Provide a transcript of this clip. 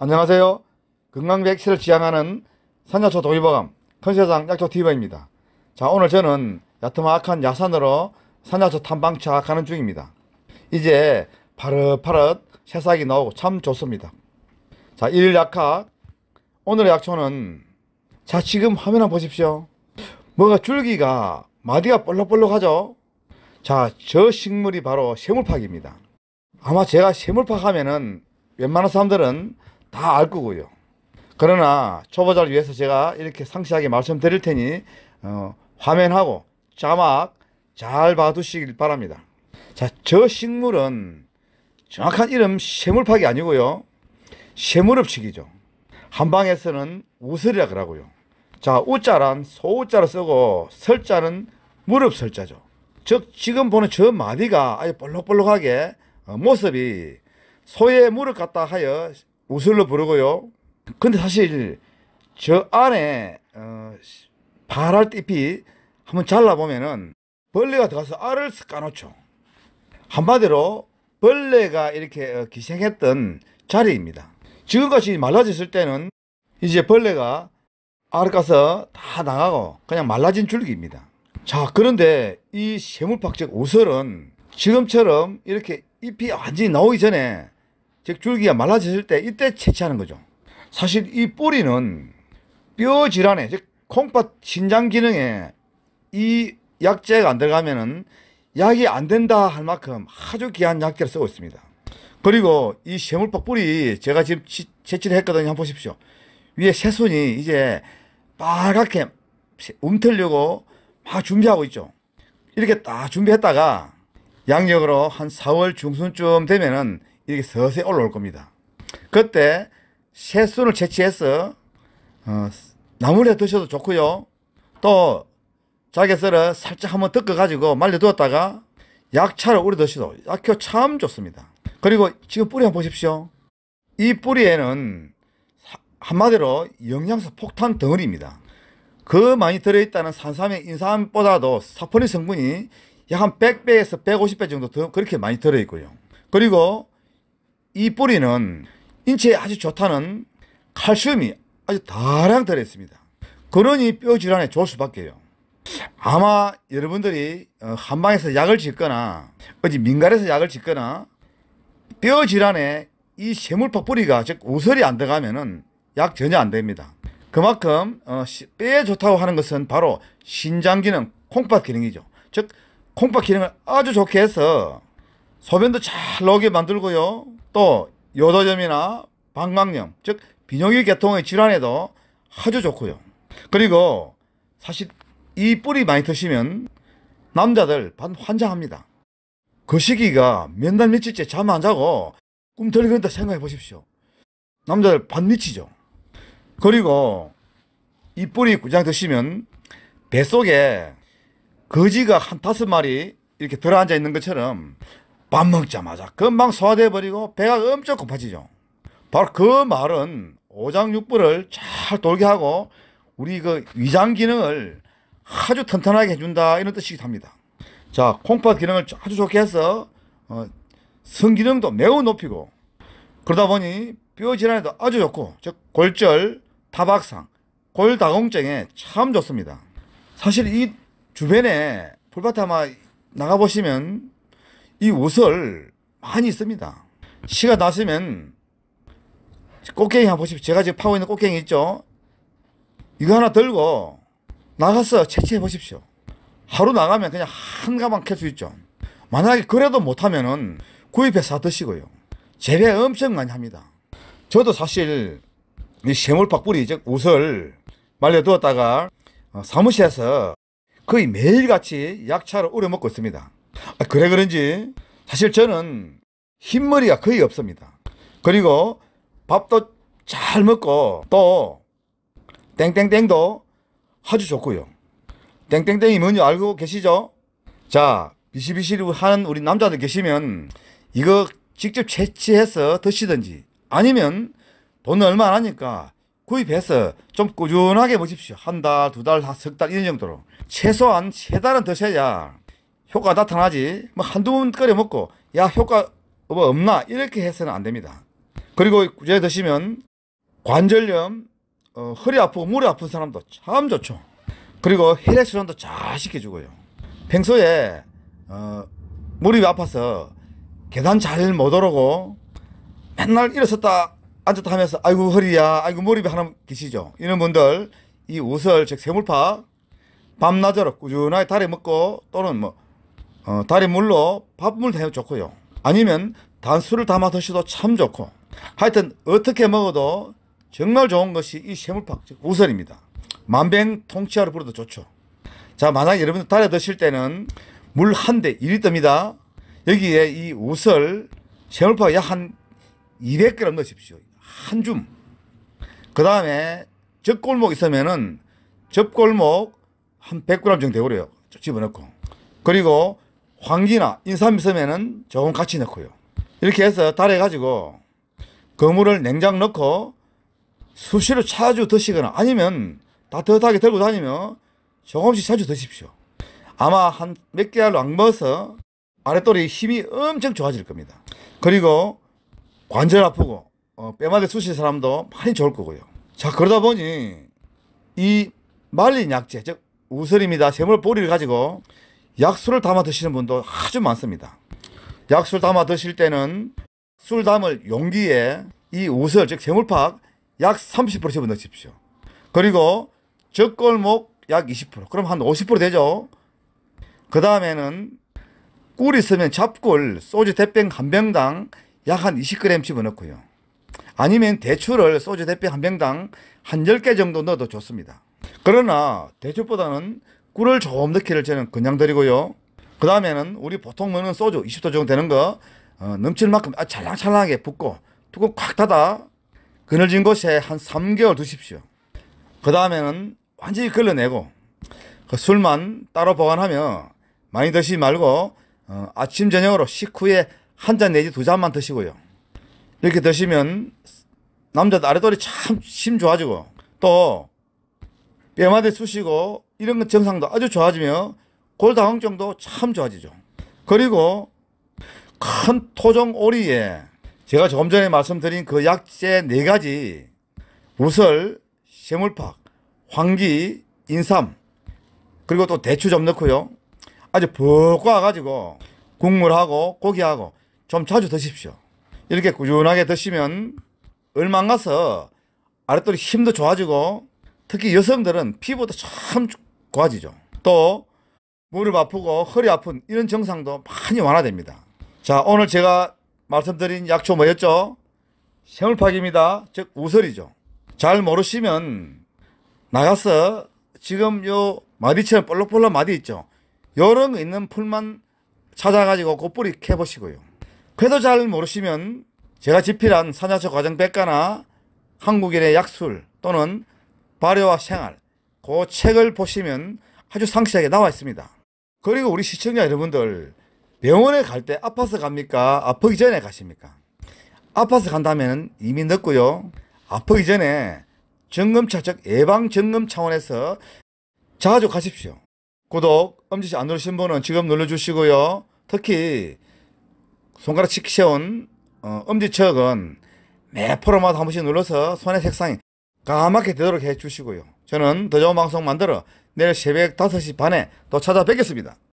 안녕하세요. 건강 백신을 지향하는 산자초 동의보감 컨세상 약초TV입니다. 자 오늘 저는 야트막한 야산으로 산자초 탐방차 가는 중입니다. 이제 파릇파릇 새싹이 나오고 참 좋습니다. 자일 약학 오늘의 약초는 자 지금 화면 한번 보십시오. 뭐가 줄기가 마디가 볼록볼록하죠. 자저 식물이 바로 세물팍입니다. 아마 제가 세물팍 하면은 웬만한 사람들은 다알 거고요. 그러나 초보자를 위해서 제가 이렇게 상세하게 말씀드릴 테니 어, 화면하고 자막 잘 봐두시길 바랍니다. 자, 저 식물은 정확한 이름 쇠물팍이 아니고요. 쇠물읍치기죠. 한방에서는 우설이라 그러고요. 자, 우자란 소우자로 쓰고 설자는 무릎설자죠. 즉 지금 보는 저 마디가 아주 볼록볼록하게 어, 모습이 소의 무릎 같다 하여 우설로 부르고요. 근데 사실 저 안에 어, 발할 잎이 한번 잘라보면은 벌레가 들어가서 알을 까놓죠. 한마디로 벌레가 이렇게 어, 기생했던 자리입니다. 지금까지 말라졌을 때는 이제 벌레가 알을 까서 다 나가고 그냥 말라진 줄기입니다. 자 그런데 이쇠물팍적 우설은 지금처럼 이렇게 잎이 완전히 나오기 전에 즉 줄기가 말라졌을 때 이때 채취하는 거죠. 사실 이 뿌리는 뼈 질환에 즉 콩팥 신장 기능에 이약재가안 들어가면은 약이 안 된다 할 만큼 아주 귀한 약재를 쓰고 있습니다. 그리고 이 쇠물박 뿌리 제가 지금 채취를 했거든요. 한번 보십시오. 위에 새순이 이제 빨갛게 움틀려고 막 준비하고 있죠. 이렇게 딱 준비했다가 양력으로 한 4월 중순쯤 되면은 이렇게 서서히 올라올 겁니다. 그때 새순을 채취해서 어, 나물에 드셔도 좋고요. 또자개썰어 살짝 한번 뜯어가지고 말려두었다가 약차를 우려 드셔도 약효 참 좋습니다. 그리고 지금 뿌리 한번 보십시오. 이 뿌리에는 한마디로 영양소 폭탄 덩어리입니다. 그 많이 들어있다는 산삼의 인삼보다도 사포닌 성분이 약한 100배에서 150배 정도 더 그렇게 많이 들어있고요. 그리고 이 뿌리는 인체에 아주 좋다는 칼슘이 아주 다량 들어있습니다. 그러니 뼈 질환에 좋을 수밖에요. 아마 여러분들이 어, 한방에서 약을 짓거나 어디 민간에서 약을 짓거나 뼈 질환에 이쇠물파 뿌리가 즉 우설이 안 들어가면은 약 전혀 안 됩니다. 그만큼 어, 뼈에 좋다고 하는 것은 바로 신장 기능, 콩팥 기능이죠. 즉 콩팥 기능을 아주 좋게 해서 소변도 잘 나오게 만들고요. 또 요도염이나 방광염 즉 비뇨기 계통의 질환에도 아주 좋고요. 그리고 사실 이 뿌리 많이 드시면 남자들 반 환장합니다. 그 시기가 몇 날 며칠째 잠 안 자고 꿈틀거린다 생각해 보십시오. 남자들 반 미치죠. 그리고 이 뿌리 구장 드시면 뱃속에 거지가 한 다섯 마리 이렇게 들어앉아 있는 것처럼 밥 먹자마자 금방 소화돼 버리고 배가 엄청 고파지죠. 바로 그 말은 오장육부를 잘 돌게 하고 우리 그 위장 기능을 아주 튼튼하게 해준다 이런 뜻이기도 합니다. 자 콩팥 기능을 아주 좋게 해서 어, 성기능도 매우 높이고 그러다 보니 뼈 질환에도 아주 좋고 즉 골절, 타박상, 골다공증에 참 좋습니다. 사실 이 주변에 풀밭에 아마 나가보시면 이 옷을 많이 씁니다. 시가 났으면 꽃갱이 한번 보십시오. 제가 지금 파고 있는 꽃갱이 있죠? 이거 하나 들고 나가서 채취해 보십시오. 하루 나가면 그냥 한 가방 캘 수 있죠. 만약에 그래도 못하면은 구입해서 사 드시고요. 재배 엄청 많이 합니다. 저도 사실 이쇠물팍뿌이 즉, 옷을 말려두었다가 어, 사무실에서 거의 매일같이 약차를 우려먹고 있습니다. 아, 그래 그런지 사실 저는 흰머리가 거의 없습니다. 그리고 밥도 잘 먹고 또 땡땡땡도 아주 좋고요. 땡땡땡이 뭔지 알고 계시죠? 자, 비시비시 하는 우리 남자들 계시면 이거 직접 채취해서 드시든지 아니면 돈 얼마 안 하니까 구입해서 좀 꾸준하게 보십시오. 한 달, 두 달, 석달 이런 정도로. 최소한 세 달은 더쉬야 효과 나타나지. 뭐 한두 번 끓여 먹고 야 효과 뭐 없나 이렇게 해서는 안 됩니다. 그리고 꾸준히 드시면 관절염, 어, 허리 아프고 무릎 아픈 사람도 참 좋죠. 그리고 혈액 순환도 잘 시켜주고요. 평소에 어, 무릎이 아파서 계단 잘 못 오르고 맨날 일어섰다 앉았다 하면서 아이고 허리야 아이고 머리이 하나 계시죠 이런 분들 이 우설 즉 세물파 밤낮으로 꾸준하게 다리 먹고 또는 뭐 어, 다리 물로 밥물 대면 좋고요 아니면 단수를 담아 드셔도 참 좋고 하여튼 어떻게 먹어도 정말 좋은 것이 이 세물파 즉 우설입니다 만병통치하로 부르도 좋죠 자 만약 여러분들 다리 드실 때는 물 한 대 1리터입니다 여기에 이 우설 세물파 약한 200g 넣으십시오 한 줌. 그 다음에 젖골목 있으면은 젖골목 한 100g 정도 되고요. 집어넣고. 그리고 황기나 인삼 있으면은 조금 같이 넣고요. 이렇게 해서 달해가지고 거물을 냉장 넣고 수시로 차주 드시거나 아니면 따뜻하게 들고 다니며 조금씩 자주 드십시오. 아마 한 몇 개월로 안 먹어서 아랫돌이 힘이 엄청 좋아질 겁니다. 그리고 관절 아프고 어, 빼마대 쑤시 사람도 많이 좋을 거고요. 자 그러다 보니 이 말린 약재 즉 우설입니다. 세물 보리를 가지고 약수를 담아 드시는 분도 아주 많습니다. 약수를 담아 드실 때는 술 담을 용기에 이 우설 즉 세물팍 약 30% 집어 넣으십시오. 그리고 적골목 약20% 그럼 한 50% 되죠. 그 다음에는 꿀 있으면 잡꿀 소주 대병 한 병당 약 한 20g 집어넣고요. 아니면 대추를 소주 대피한 병당 한 10개 정도 넣어도 좋습니다. 그러나 대추보다는 꿀을 조금 넣기를 저는 권장드리고요. 그 다음에는 우리 보통 먹는 소주 20도 정도 되는 거 어, 넘칠 만큼 아, 찰랑찰랑하게 붓고 뚜껑 꽉 닫아 그늘진 곳에 한 3개월 두십시오. 그 다음에는 완전히 걸러내고 그 술만 따로 보관하며 많이 드시지 말고 어, 아침 저녁으로 식후에 한 잔 내지 두 잔만 드시고요. 이렇게 드시면 남자 아랫돌이 참 힘 좋아지고 또 뼈마디 쑤시고 이런 증상도 아주 좋아지며 골다공증도 참 좋아지죠. 그리고 큰 토종 오리에 제가 조금 전에 말씀드린 그 약재 네 가지 우설, 새물팍, 황기, 인삼 그리고 또 대추 좀 넣고요. 아주 푹 꽈가지고 국물하고 고기하고 좀 자주 드십시오. 이렇게 꾸준하게 드시면 얼마 안 가서 아랫돌이 힘도 좋아지고 특히 여성들은 피부도 참 좋아지죠. 또 무릎 아프고 허리 아픈 이런 증상도 많이 완화됩니다. 자 오늘 제가 말씀드린 약초 뭐였죠? 생물파기입니다. 즉 우설이죠. 잘 모르시면 나가서 지금 요 마디처럼 볼록볼록 마디 있죠. 요런 있는 풀만 찾아가지고 곧뿌리 캐보시고요. 그래도 잘 모르시면 제가 집필한 사자초 과정 백과나 한국인의 약술 또는 발효와 생활 그 책을 보시면 아주 상세하게 나와 있습니다. 그리고 우리 시청자 여러분들 병원에 갈 때 아파서 갑니까? 아프기 전에 가십니까? 아파서 간다면 이미 늦고요. 아프기 전에 점검차 즉 예방 점검 차원에서 자주 가십시오. 구독, 엄지시 안 누르신 분은 지금 눌러주시고요. 특히 손가락 치키온 어, 엄지척은 매 포로마다 한 번씩 눌러서 손의 색상이 까맣게 되도록 해주시고요. 저는 더 좋은 방송 만들어 내일 새벽 5시 반에 또 찾아뵙겠습니다.